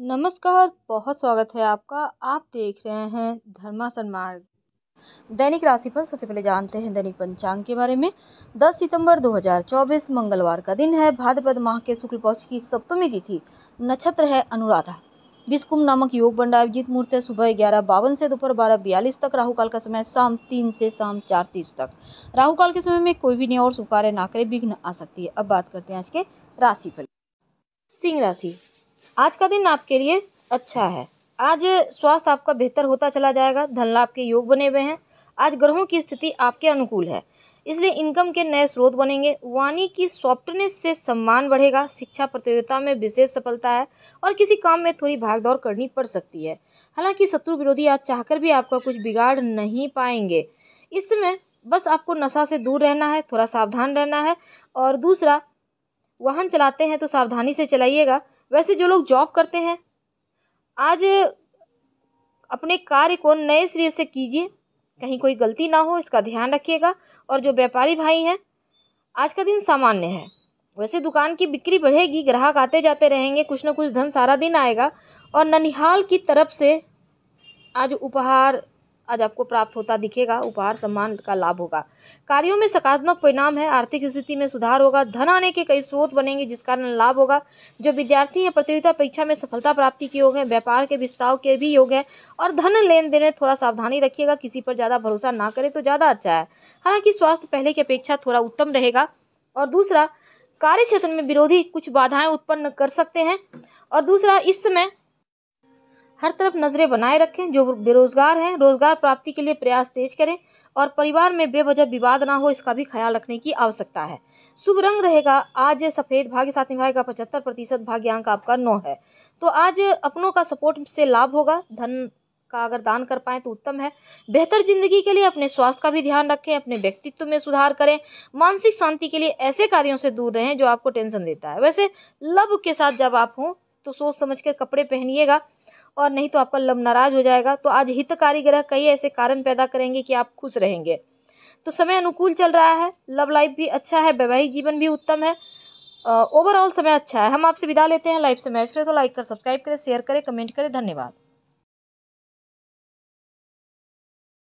नमस्कार बहुत स्वागत है आपका आप देख रहे हैं धर्मासन मार्ग दैनिक राशि पर सबसे पहले जानते हैं दैनिक पंचांग के बारे में 10 सितंबर 2024 मंगलवार का दिन है भाद्रपद माह के शुक्ल पक्ष की सप्तमी तिथि नक्षत्र है अनुराधा विस्कुम नामक योग बंड आयोजित अभिजीत मुहूर्त है सुबह ग्यारह बावन से दोपहर बारह बयालीस तक राहु काल का समय शाम तीन से शाम चार तीस तक राहु काल के समय में कोई भी नियम और शुभ कार्य ना करे विघ्न आ सकती है अब बात करते हैं आज के राशि फल सिंह राशि आज का दिन आपके लिए अच्छा है आज स्वास्थ्य आपका बेहतर होता चला जाएगा धन लाभ के योग बने हुए हैं आज ग्रहों की स्थिति आपके अनुकूल है इसलिए इनकम के नए स्रोत बनेंगे वाणी की सॉफ्टनेस से सम्मान बढ़ेगा शिक्षा प्रतियोगिता में विशेष सफलता है और किसी काम में थोड़ी भागदौड़ करनी पड़ सकती है हालांकि शत्रु विरोधी आज चाहकर भी आपका कुछ बिगाड़ नहीं पाएंगे इस समय बस आपको नशा से दूर रहना है थोड़ा सावधान रहना है और दूसरा वाहन चलाते हैं तो सावधानी से चलाइएगा वैसे जो लोग जॉब करते हैं आज अपने कार्य को नए सिरे से कीजिए कहीं कोई गलती ना हो इसका ध्यान रखिएगा और जो व्यापारी भाई हैं आज का दिन सामान्य है वैसे दुकान की बिक्री बढ़ेगी ग्राहक आते जाते रहेंगे कुछ ना कुछ धन सारा दिन आएगा और ननिहाल की तरफ से आज उपहार आज आपको प्राप्त होता दिखेगा उपहार सम्मान का लाभ होगा कार्यों में सकारात्मक परिणाम है आर्थिक स्थिति में सुधार होगा धन आने के कई स्रोत बनेंगे जिस कारण लाभ होगा जो विद्यार्थी हैं प्रतियोगिता परीक्षा में सफलता प्राप्ति के योग हैं व्यापार के विस्तार के भी योग है और धन लेन देन में थोड़ा सावधानी रखिएगा किसी पर ज़्यादा भरोसा ना करें तो ज़्यादा अच्छा है हालांकि स्वास्थ्य पहले की अपेक्षा थोड़ा उत्तम रहेगा और दूसरा कार्य क्षेत्र में विरोधी कुछ बाधाएं उत्पन्न कर सकते हैं और दूसरा इस समय हर तरफ नज़रें बनाए रखें जो बेरोज़गार हैं रोज़गार प्राप्ति के लिए प्रयास तेज करें और परिवार में बेवजह विवाद ना हो इसका भी ख्याल रखने की आवश्यकता है शुभ रंग रहेगा आज सफ़ेद भाग्य साथ निभाएगा पचहत्तर प्रतिशत भाग्यांक आपका नौ है तो आज अपनों का सपोर्ट से लाभ होगा धन का अगर दान कर पाएं तो उत्तम है बेहतर जिंदगी के लिए अपने स्वास्थ्य का भी ध्यान रखें अपने व्यक्तित्व में सुधार करें मानसिक शांति के लिए ऐसे कार्यों से दूर रहें जो आपको टेंशन देता है वैसे लव के साथ जब आप हों तो सोच समझ कर कपड़े पहनिएगा और नहीं तो आपका लम नाराज हो जाएगा तो आज हितकारी ग्रह कई ऐसे कारण पैदा करेंगे कि आप खुश रहेंगे तो समय अनुकूल चल रहा है लव लाइफ भी अच्छा है वैवाहिक जीवन भी उत्तम है ओवरऑल समय अच्छा है हम आपसे विदा लेते हैं लाइफ से मैच तो करें तो लाइक कर सब्सक्राइब करें शेयर करें कमेंट करें धन्यवाद